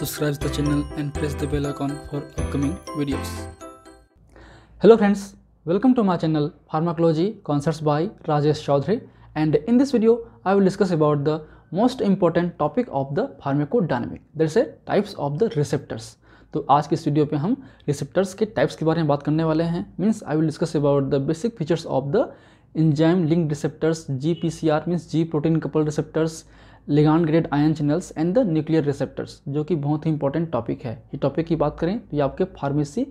subscribe the channel and press the bell icon for upcoming videos. Hello friends, welcome to my channel Pharmacology Concepts by Rajesh Chaudhary and in this video I will discuss about the most important topic of the pharmacodynamic that is types of the receptors. तो आज के इस video पे हम receptors के types के बारे में बात करने वाले हैं means I will discuss about the basic features of the enzyme linked receptors G P C R means G protein coupled receptors ligand gated ion channels and the nuclear receptors जो कि बहुत ही इंपॉर्टेंट टॉपिक है ये topic की बात करें तो ये आपके फार्मेसी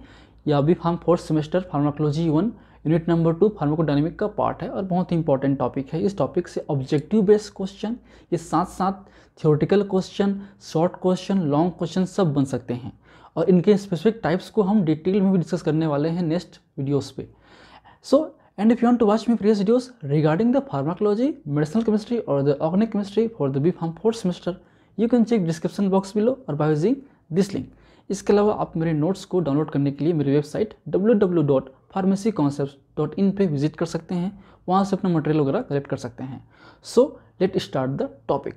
या B pharm fourth semester pharmacology one unit number two pharmacodynamic का पार्ट है और बहुत ही इंपॉर्टेंट टॉपिक है इस टॉपिक से ऑब्जेक्टिव बेस्ड क्वेश्चन ये साथ साथ theoretical question short question long question सब बन सकते हैं और इनके स्पेसिफिक टाइप्स को हम डिटेल में भी डिस्कस करने वाले हैं नेक्स्ट वीडियोज़ पे so so, and if you want to watch me previous videos regarding the pharmacology medicinal chemistry और the organic chemistry for the B pharm fourth semester you can check description box below और by using this link इसके अलावा आप मेरे notes को download करने के लिए मेरी website W W dot dot pharmacy concept in पर विजिट कर सकते हैं वहाँ से अपना मटेरियल वगैरह कलेक्ट कर सकते हैं so let start the topic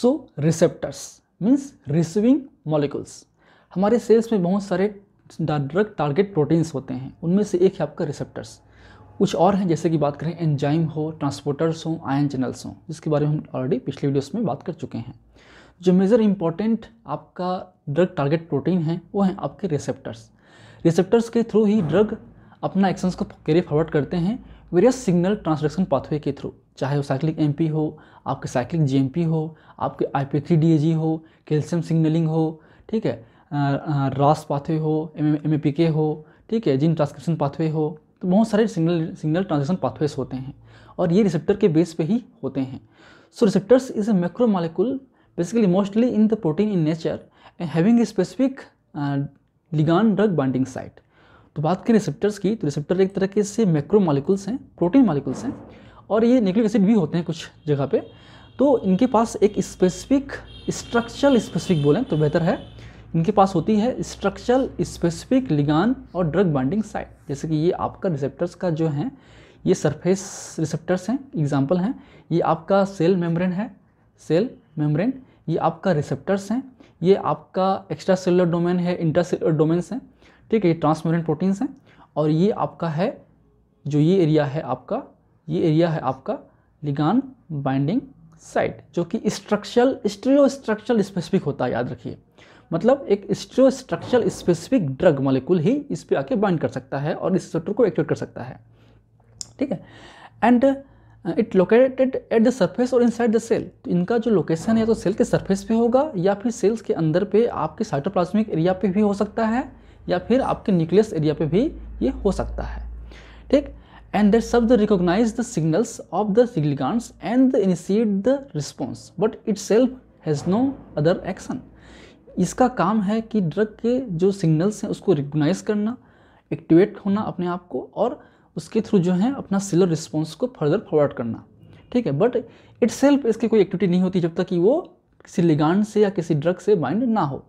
so receptors means receiving molecules हमारे सेल्स में बहुत सारे ड्रग टारगेट प्रोटीन्स होते हैं उनमें से एक है आपका रिसेप्टर्स कुछ और हैं जैसे कि बात करें एंजाइम हो ट्रांसपोर्टर्स हों आयन चैनल्स हों जिसके बारे में हम ऑलरेडी पिछले वीडियोस में बात कर चुके हैं जो मेजर इंपॉर्टेंट आपका ड्रग टारगेट प्रोटीन है वो हैं आपके रिसेप्टर्स रिसेप्टर्स के थ्रू ही ड्रग अपना एक्शंस को कैरी फॉरवर्ड करते हैं वेरियस सिग्नल ट्रांसडक्शन पाथवे के थ्रू चाहे वो साइक्लिक एम हो आपके साइक्लिक जी हो आपके आई पी हो कैल्शियम सिग्नलिंग हो ठीक है रास पाथवे हो एम हो ठीक है जिन ट्रांसक्रिप्शन पाथवे हो तो बहुत सारे सिग्नल सिग्नल ट्रांजेक्शन पाथवेज होते हैं और ये रिसेप्टर के बेस पे ही होते हैं so receptors is a macro molecule basically mostly in the protein in nature and having a specific ligand drug binding site तो बात करें रिसेप्टर्स की तो रिसेप्टर एक के से मैक्रो मालिकुल्स हैं प्रोटीन मालिकुल्स हैं और ये न्यूक्लिक एसिड भी होते हैं कुछ जगह पे तो इनके पास एक स्पेसिफिक स्ट्रक्चरल स्पेसिफिक बोलें तो बेहतर है इनके पास होती है स्ट्रक्चरल स्पेसिफिक लिगान और ड्रग बाइंडिंग साइट जैसे कि ये आपका रिसेप्टर्स का जो है ये सरफेस रिसेप्टर्स हैं एग्जाम्पल हैं ये आपका सेल मेम्ब्रेन है सेल मेम्ब्रेन ये आपका रिसेप्टर्स हैं ये आपका एक्स्ट्रा सेलुलर डोमेन है इंटर सेलर डोमेन्स हैं ठीक है ये ट्रांसमेम्ब्रेन प्रोटीन्स हैं और ये आपका है जो ये एरिया है आपका ये एरिया है आपका लिगान बाइंडिंग साइट जो कि स्ट्रक्चरल स्ट्रियो स्ट्रक्चरल स्पेसिफिक होता है याद रखिए मतलब एक जो स्ट्रक्चरल स्पेसिफिक ड्रग मॉलिक्यूल ही इस पर आके बाइंड कर सकता है और इस रिसेप्टर को एक्टिवेट कर सकता है ठीक है and it located at the surface और इनसाइड द सेल तो इनका जो लोकेशन है तो सेल के सर्फेस पे होगा या फिर सेल्स के अंदर पे आपके साइटोप्लाज्मिक एरिया पे भी हो सकता है या फिर आपके न्यूक्लियस एरिया पे भी ये हो सकता है ठीक सब the serves the signals of the of and the initiate the response but itself has no other action इसका काम है कि ड्रग के जो सिग्नल्स हैं उसको रिकोगनाइज करना एक्टिवेट होना अपने आप को और उसके थ्रू जो है अपना सेलर रिस्पॉन्स को फर्दर फॉरवर्ड करना ठीक है बट इट सेल्फ इसकी कोई एक्टिविटी नहीं होती जब तक कि वो किसी लिगान से या किसी ड्रग से बाइंड ना हो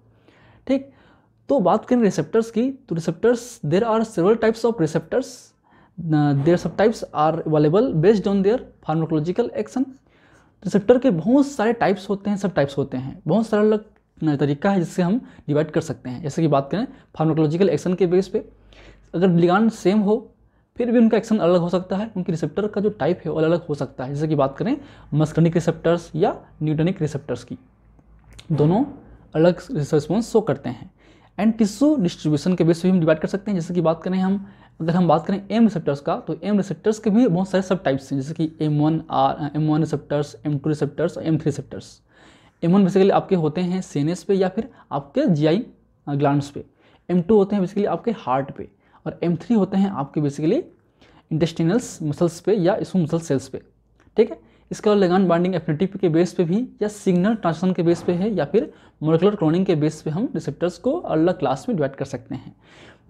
ठीक तो बात करें रिसेप्टर्स की तो receptors there are several types of receptors their subtypes are available based on their pharmacological action receptor के बहुत सारे टाइप्स होते हैं सब टाइप्स होते हैं बहुत सारे अलग तरीका है जिससे हम डिवाइड कर सकते हैं जैसे कि बात करें फार्माकोलॉजिकल एक्शन के बेस पे अगर लिगान सेम हो फिर भी उनका एक्शन अलग हो सकता है उनके रिसेप्टर का जो टाइप है वो अलग हो सकता है जैसे कि बात करें मस्कनिक रिसेप्टर्स या न्यूटनिक रिसेप्टर्स की दोनों अलग रिस्पॉन्स शो करते हैं एंड टिश्यू डिस्ट्रीब्यूशन के बेस पर हम डिवाइड कर सकते हैं जैसे कि बात करें हम अगर हम बात करें एम रिसेप्टर्स का तो एम रिसेप्टर्स के भी बहुत सारे सब टाइप्स हैं जैसे कि M one R M one receptors M two receptors और M three receptors M basically आपके होते हैं सेनेस पे या फिर आपके जीआई ग्लैंड्स पे एम टू होते हैं बेसिकली आपके हार्ट पे और एम थ्री होते हैं आपके बेसिकली इंटेस्टिनल्स मसल्स पे या इसको मसल सेल्स पे ठीक है इसका लगान बाइंडिंग एफिनिटी के बेस पे भी या सिग्नल ट्रांसफर के बेस पे है या फिर मोलिकुलर क्लोनिंग के बेस पे हम रिसेप्टर्स को अलग क्लास में डिवाइड कर सकते हैं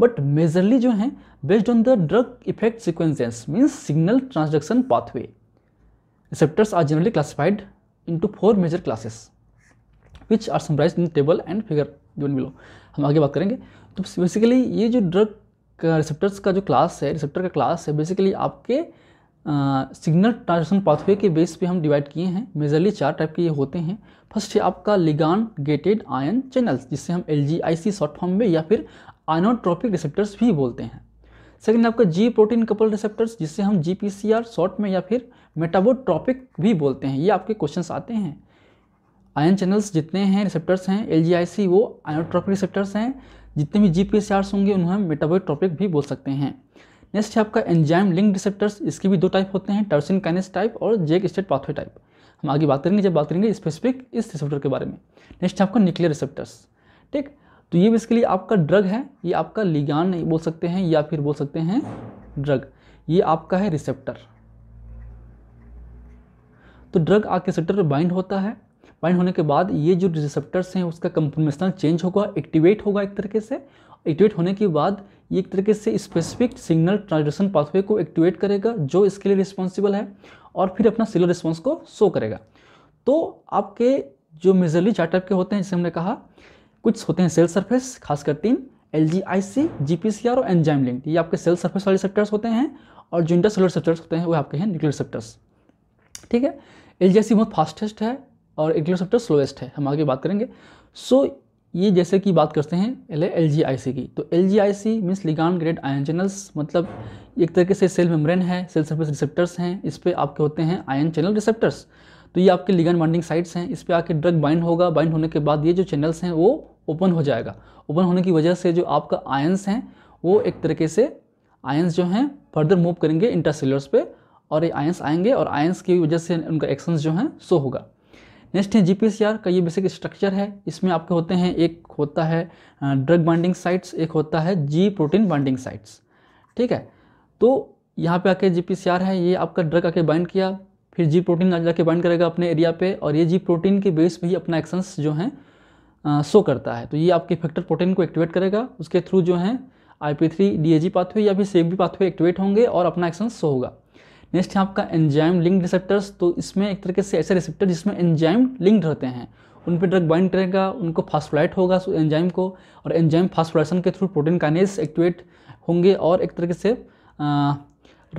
बट मेजरली जो है based on the drug effect sequences means signal transduction pathway receptors are generally classified into four major classes which are summarise in table and figure shown below हम आगे बात करेंगे तो बेसिकली ये जो ड्रग का रिसेप्टर्स का जो क्लास है रिसेप्टर का क्लास है बेसिकली आपके सिग्नल ट्रांजेक्शन पाथवे के बेस पे हम डिवाइड किए हैं मेजरली चार टाइप के ये होते हैं फर्स्ट है आपका लिगान गेटेड आयन चैनल्स जिसे हम L G I C short form में या फिर आयनोट्रॉपिक रिसेप्टर्स भी बोलते हैं सेकेंड आपका जी प्रोटीन कपल रिसेप्टर्स जिसे हम G P C R short में या फिर मेटाबोट्रॉपिक भी बोलते हैं ये आपके क्वेश्चन आते हैं आयन चैनल्स जितने हैं रिसेप्टर्स हैं एल वो आयोट्रॉपिक रिसेप्टर्स हैं जितने भी जी होंगे उन्हें हम मेटाबोट्रॉपिक भी बोल सकते हैं नेक्स्ट है आपका एंजाइम लिंक रिसेप्टर्स इसके भी दो टाइप होते हैं टर्सिन कैनेस टाइप और जेक स्टेट पाथवे टाइप हम आगे बात करेंगे जब बात करेंगे स्पेसिफिक इस रिसेप्टर के बारे में नेक्स्ट है आपका न्यूक्लियर रिसेप्टर्स ठीक तो ये बेसिकली आपका ड्रग है ये आपका लिगान नहीं बोल सकते हैं या फिर बोल सकते हैं ड्रग ये आपका है रिसेप्टर तो ड्रग आपके रिसेप्टर पर बाइंड होता है बाइंड होने के बाद ये जो रिसेप्टर्स हैं उसका कंफर्मेशनल चेंज होगा एक्टिवेट होगा एक तरीके से एक्टिवेट होने के बाद ये एक तरीके से स्पेसिफिक सिग्नल ट्रांजिशन पाथवे को एक्टिवेट करेगा जो इसके लिए रिस्पॉन्सिबल है और फिर अपना सिलो रिस्पॉन्स को शो करेगा तो आपके जो मेजरली चार टाइप के होते हैं जैसे हमने कहा कुछ होते हैं सेल सर्फेस खासकर तीन L G I C G P C R और एनजाइम लिंक ये आपके सेल सर्फेस वाले रिसेप्टर्स होते हैं और जो सेलर रिसेप्टर्स होते हैं वो आपके हैं न्यूक्लियर रिसेप्टर्स ठीक है एल जी आई सी बहुत फास्टेस्ट है और सेप्टर स्लोएस्ट है हम आगे बात करेंगे सो so, ये जैसे कि बात करते हैं L L G I C की तो L G I C means ligand gated ion channels मतलब एक तरीके से सेल मेम्ब्रेन है सेल सर्फेस रिसेप्टर्स हैं इस पर आपके होते हैं आयन चैनल रिसेप्टर्स तो ये आपके लिगन बाइंडिंग साइट्स हैं इस पर आके ड्रग बाइंड होगा बाइंड होने के बाद ये जो चैनल्स हैं वो ओपन हो जाएगा ओपन होने की वजह से जो आपका आयन्स हैं वो एक तरीके से आयन्स जो हैं फर्दर मूव करेंगे इंटरसेलर्स पे और ये आयन्स आएंगे और आयन्स की वजह से उनका एक्शंस जो हैं सो होगा नेक्स्ट है जी का ये बेसिक स्ट्रक्चर है इसमें आपके होते हैं एक होता है ड्रग बाइंडिंग साइट्स एक होता है जी प्रोटीन बाइंडिंग साइट्स ठीक है तो यहाँ पे आके जी है ये आपका ड्रग आके बाइंड किया फिर जी प्रोटीन आ जाके बाइंड करेगा अपने एरिया पे और ये जी प्रोटीन के बेस पर ही अपना एक्शंस जो हैं शो करता है तो ये आपके फैक्टर प्रोटीन को एक्टिवेट करेगा उसके थ्रू जो है I P three D A G pathway या फिर सेफ बी पाथवे एक्टिवेट होंगे और अपना एक्शन शो होगा नेक्स्ट है आपका एंजाइम लिंक रिसेप्टर्स तो इसमें एक तरीके से ऐसे रिसेप्टर जिसमें एंजाइम लिंक्ड होते हैं उन पर ड्रग बाइंड करेगा उनको फास्फोलाइट होगा एंजाइम को और एंजाइम फास्फोलाइसन के थ्रू प्रोटीन कानेस एक्टिवेट होंगे और एक तरीके से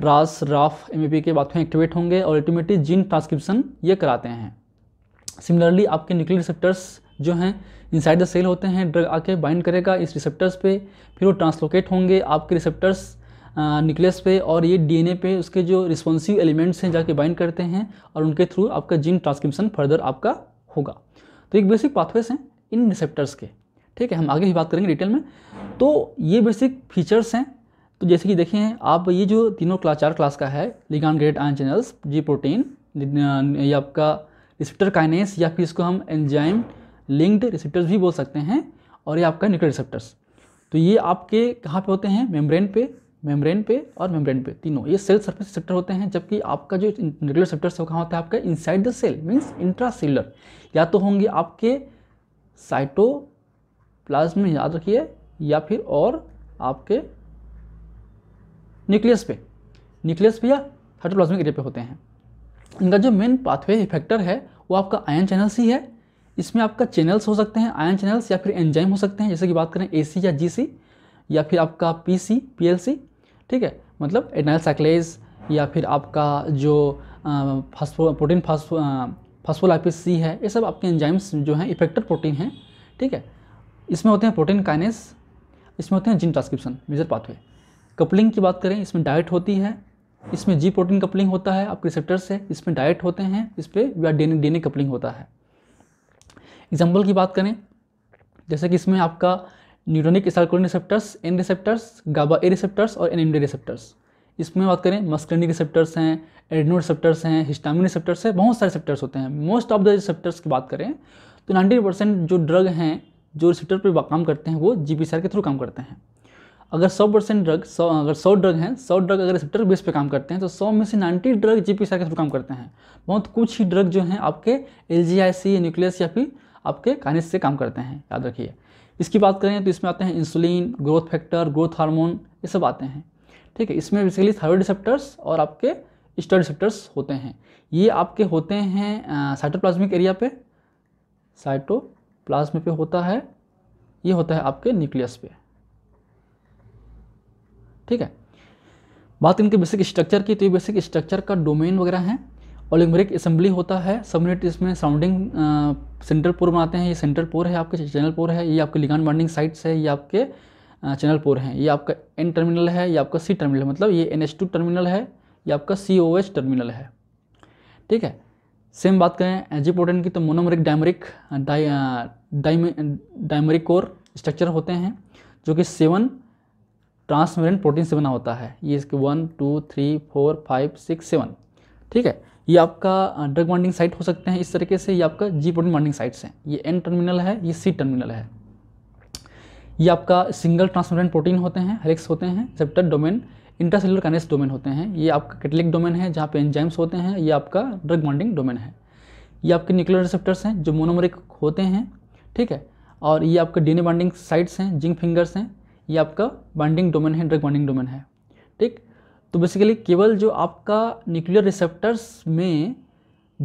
रास राफ एम के बाद में एक्टिवेट होंगे और अल्टीमेटली जीन ट्रांसक्रिप्शन ये कराते हैं सिमिलरली आपके न्यूक्लियर रिसेप्टर्स जो हैं इनसाइड द सेल होते हैं ड्रग आके बाइंड करेगा इस रिसेप्टर्स पे फिर वो ट्रांसलोकेट होंगे आपके रिसेप्टर्स न्यूक्लियस पे और ये डीएनए पे उसके जो रिस्पॉन्सिव एलिमेंट्स हैं जाके बाइंड करते हैं और उनके थ्रू आपका जीन ट्रांसक्रिप्शन फर्दर आपका होगा तो एक बेसिक पाथवेज हैं इन रिसेप्टर्स के ठीक है हम आगे भी बात करेंगे डिटेल में तो ये बेसिक फीचर्स हैं तो जैसे कि देखें आप ये जो तीनों क्लास चार क्लास का है ligand gated ion channels G protein ये आपका रिसिप्टर काइनेस या फिर इसको हम एंजाइम लिंक्ड रिसिप्टर्स भी बोल सकते हैं और ये आपका न्यूक्लियर रिसेप्टर्स तो ये आपके कहाँ पे होते हैं मेम्ब्रेन पे मेम्ब्रेन पे और मेम्ब्रेन पे तीनों ये सेल सरफेस रिसेप्टर होते हैं जबकि आपका जो रेगुलर रिसेप्टर्स है कहाँ होता है आपका inside the cell means cellular या तो होंगे आपके साइटो में याद रखिए या फिर और आपके न्यूक्लियस पे न्यूक्लियस पे या हाइटोप्लाज्मिक एरिया पे होते हैं इनका जो मेन पाथवे इफेक्टर है वो आपका आयन चैनल्स ही है इसमें आपका चैनल्स हो सकते हैं आयन चैनल्स या फिर एंजाइम हो सकते हैं जैसे कि बात करें ए या जी या फिर आपका P C P L C ठीक है मतलब एडनाइल साइक्लेज या फिर आपका जो phospho protein phospho phospholipase C है ये सब आपके एंजाइम्स जो हैं इफेक्टर प्रोटीन हैं ठीक है इसमें होते हैं प्रोटीन काइनेस इसमें होते हैं जिन ट्रांसक्रिप्शन मेजर पाथवे कपलिंग की बात करें इसमें डाइट होती है इसमें जी प्रोटीन कपलिंग होता है आपके रिसेप्टर से इसमें डाइट होते हैं इस पर या डी एन कपलिंग होता है एग्जाम्पल की बात करें जैसे कि इसमें आपका न्यूरोनिक सार्कोलिन receptors N receptors GABA A receptors और एन रिसेप्टर्स इसमें बात करें मस्करनी रिसेप्टर्स हैं एडनो रिसेप्टर्स हैं हिस्टामिन रिसेप्टर्स हैं बहुत सारे रिसेप्टर्स होते हैं मोस्ट ऑफ द रिसेप्टर्स की बात करें तो नाइन्टी परसेंट जो ड्रग हैं जो रिसेप्टर पर काम करते हैं वो जी के थ्रू काम करते हैं अगर 100 परसेंट ड्रग सौ अगर 100 ड्रग हैं 100 ड्रग अगर रिसेप्टर बेस पे काम करते हैं तो 100 में से 90 ड्रग जी के थ्रू काम करते हैं बहुत कुछ ही ड्रग जो हैं आपके एल जी न्यूक्लियस या फिर आपके कानिस से काम करते हैं याद रखिए इसकी बात करें तो इसमें आते हैं insulin growth factor growth hormone ये सब आते हैं ठीक है इसमें बेसिकली थायरॉइड रिसेप्टर्स और आपके स्टेरॉइड रिसेप्टर्स होते हैं ये आपके होते हैं साइटोप्लाज्मिक एरिया पे साइटोप्लाज्म पे होता है ये होता है आपके न्यूक्लियस पे ठीक है बात इनके बेसिक स्ट्रक्चर की तो ये बेसिक स्ट्रक्चर का डोमेन वगैरह है ओलिम्बरिक असेंबली होता है सब यूनिट इसमें साउंडिंग सेंट्रल पोर बनाते हैं ये सेंट्रल पोर है आपके चैनल पोर है ये आपके लिगान बाइंडिंग साइट्स है ये आपके चैनल पोर हैं ये आपका एन टर्मिनल है ये आपका सी टर्मिनल मतलब ये एन एच टू टर्मिनल है ये आपका सी ओ एच टर्मिनल है ठीक है सेम बात करें एजीपोटेंट की तो मोनोमरिक डायमरिक डायमरिक कोर स्ट्रक्चर होते हैं जो कि सेवन ट्रांसमेरेंट प्रोटीन से बना होता है ये इसके one two three four five six seven ठीक है ये आपका ड्रग बॉन्डिंग साइट हो सकते हैं इस तरीके से ये आपका जी प्रोटीन बॉन्डिंग साइट्स हैं ये एन टर्मिनल है ये सी टर्मिनल है ये आपका सिंगल ट्रांसमिटेंट प्रोटीन होते हैं हेलिक्स होते हैं सेप्टर डोमेन इंट्रासेलुलर कैनेस डोमेन होते हैं ये आपका कैटलिक डोमेन है जहाँ पे एंजाइम्स होते हैं ये आपका ड्रग बॉन्डिंग डोमेन है ये आपके न्यूक्लियर रिसेप्टर्स हैं जो मोनोमरिक होते हैं ठीक है और ये आपका डीएनए बॉन्डिंग साइट्स हैं जिंक फिंगर्स हैं ये आपका बॉन्डिंग डोमेन है ड्रग बॉन्डिंग डोमेन है ठीक तो बेसिकली केवल जो आपका न्यूक्लियर रिसेप्टर्स में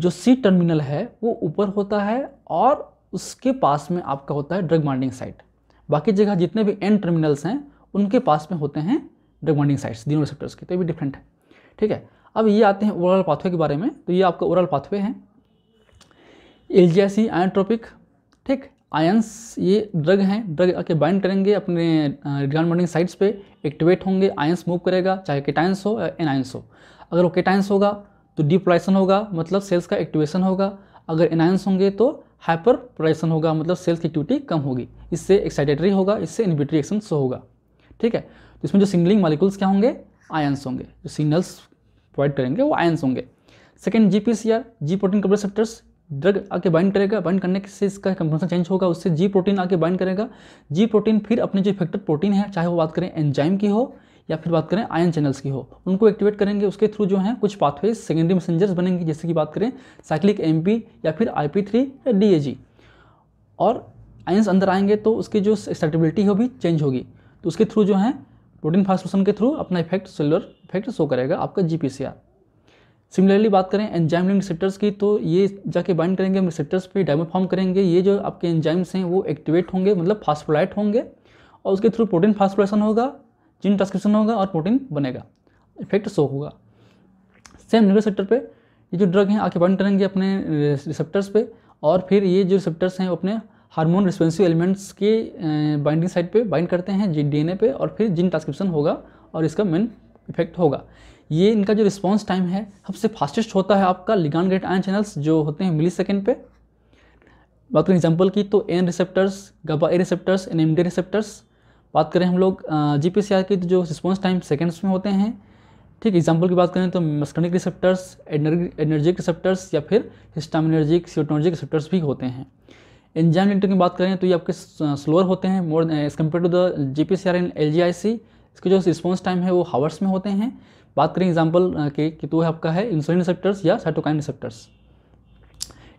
जो सी टर्मिनल है वो ऊपर होता है और उसके पास में आपका होता है ड्रग बॉन्डिंग साइट बाकी जगह जितने भी एन टर्मिनल्स हैं उनके पास में होते हैं ड्रग बॉन्डिंग साइट्स दिनों रिसेप्टर्स के तो ये भी डिफरेंट है ठीक है अब ये आते हैं ओरल पाथवे के बारे में तो ये आपका ओरल पाथवे है एल जी ठीक आयंस ये ड्रग हैं ड्रग आके बाइंड करेंगे अपने रिडॉन बॉन्डिंग साइट्स पे एक्टिवेट होंगे आयंस मूव करेगा चाहे केटाइंस हो या एनायंस हो अगर वो केटाइंस होगा तो डीपोलाइसन होगा मतलब सेल्स का एक्टिवेशन होगा अगर एनायंस होंगे तो हाइपर प्रोलाइसन होगा मतलब सेल्स की एक्टिविटी कम होगी इससे एक्साइटेटरी होगा इससे इन्विटरी एक्शन शो होगा ठीक है तो इसमें जो सिंगलिंग मालिकुल्स क्या होंगे आयंस होंगे जो सिग्नल्स प्रोवाइड करेंगे वो आयंस होंगे second G P C R G protein coupled drug आके बाइंड करेगा बाइंड करने से इसका कंपोजिशन चेंज होगा उससे जी प्रोटीन आके बाइंड करेगा जी प्रोटीन फिर अपने जो इफेक्टेड प्रोटीन है चाहे वो बात करें एंजाइम की हो या फिर बात करें आयन चैनल्स की हो उनको एक्टिवेट करेंगे उसके थ्रू जो है कुछ पाथवेज सेकेंडरी मैसेंजर्स बनेंगे जैसे कि बात करें साइक्लिक एम या फिर आई पी या डी और आयन्स अंदर आएंगे तो उसकी जो एक्साइटेबिलिटी है वो भी चेंज होगी तो उसके थ्रू जो है प्रोटीन फास्फोसन के थ्रू अपना इफेक्ट सेलुलर इफेक्ट शो करेगा आपका G P C R similarly बात करें एंजाइम लिंक रिसेप्टर्स की तो ये जाके बाइंड करेंगे रिसेप्टर्स पे डायमो फॉर्म करेंगे ये जो आपके एंजाइम्स हैं वो एक्टिवेट होंगे मतलब फास्फोलाइट होंगे और उसके थ्रू प्रोटीन फास्फोलेशन होगा जिन ट्रांसक्रिप्शन होगा और प्रोटीन बनेगा इफेक्ट शो होगा सेम न्यूरो सेक्टर पर ये जो ड्रग हैं आके बाइंड करेंगे अपने रिसेप्टर्स पर और फिर ये जो रिसेप्टर्स हैं अपने हार्मोन रिस्पेंसिव एलिमेंट्स के बाइंडिंग साइड पे बाइंड करते हैं जी ए पे और फिर जिन ट्रांसक्रिप्शन होगा और इसका मेन इफेक्ट होगा ये इनका जो रिस्पॉन्स टाइम है सबसे फास्टेस्ट होता है आपका लिगान ग्रेट आयन चैनल्स जो होते हैं मिली सेकेंड पे बात करें एग्जाम्पल की तो N receptors GABA A receptors N M D receptors बात करें हम लोग जी पी सी आर की तो जो रिस्पॉन्स टाइम सेकेंड्स में होते हैं ठीक एग्जाम्पल की बात करें तो मस्कनिक रिसेप्टर्स एनर्जिक रिसेप्टर्स या फिर हिस्टामिनर्जिक सियोटोनर्जिक रिसेप्टर्स भी होते हैं एंजाइम इंटर की बात करें तो ये आपके स्लोअर होते हैं more as compare to the G P C R and L G I C इसके जो रिस्पॉन्स टाइम है वो हावर्स में होते हैं बात करें एग्जाम्पल के कि तो आपका है इंसुलिन रिसेप्टर्स या साइटोकाइन रिसेप्टर्स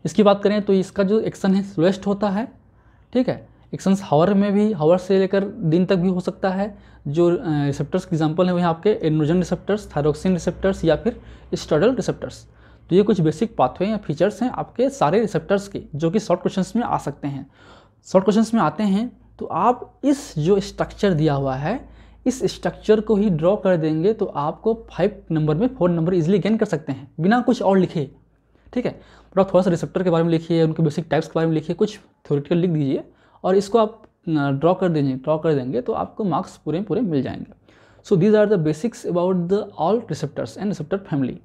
इसकी बात करें तो इसका जो एक्शन है स्लोएस्ट होता है ठीक है एक्शन हावर में भी हावर से लेकर दिन तक भी हो सकता है जो रिसेप्टर्स के एग्जाम्पल हैं वह आपके एनोजन रिसेप्टर्स थायरोक्सिन रिसेप्टर्स या फिर स्टडल रिसेप्टर्स तो ये कुछ बेसिक पाथवे या फीचर्स हैं आपके सारे रिसेप्टर्स के जो कि शॉर्ट क्वेश्चंस में आ सकते हैं शॉर्ट क्वेश्चंस में आते हैं तो आप इस जो स्ट्रक्चर दिया हुआ है इस स्ट्रक्चर को ही ड्रॉ कर देंगे तो आपको फाइव नंबर में फोर नंबर इजिली गेन कर सकते हैं बिना कुछ और लिखे ठीक है और थोड़ा सा रिसेप्टर के बारे में लिखिए उनके बेसिक टाइप्स के बारे में लिखिए कुछ थ्योरिटिकल लिख दीजिए और इसको आप ड्रॉ कर देंगे ड्रॉ कर देंगे तो आपको मार्क्स पूरे पूरे मिल जाएंगे so these are the basics about the all receptors and receptor family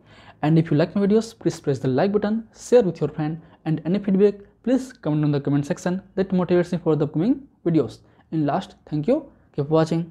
and if you like my videos please press the like button share with your friend and any feedback please comment on the comment section that motivates me for the upcoming videos and last thank you keep watching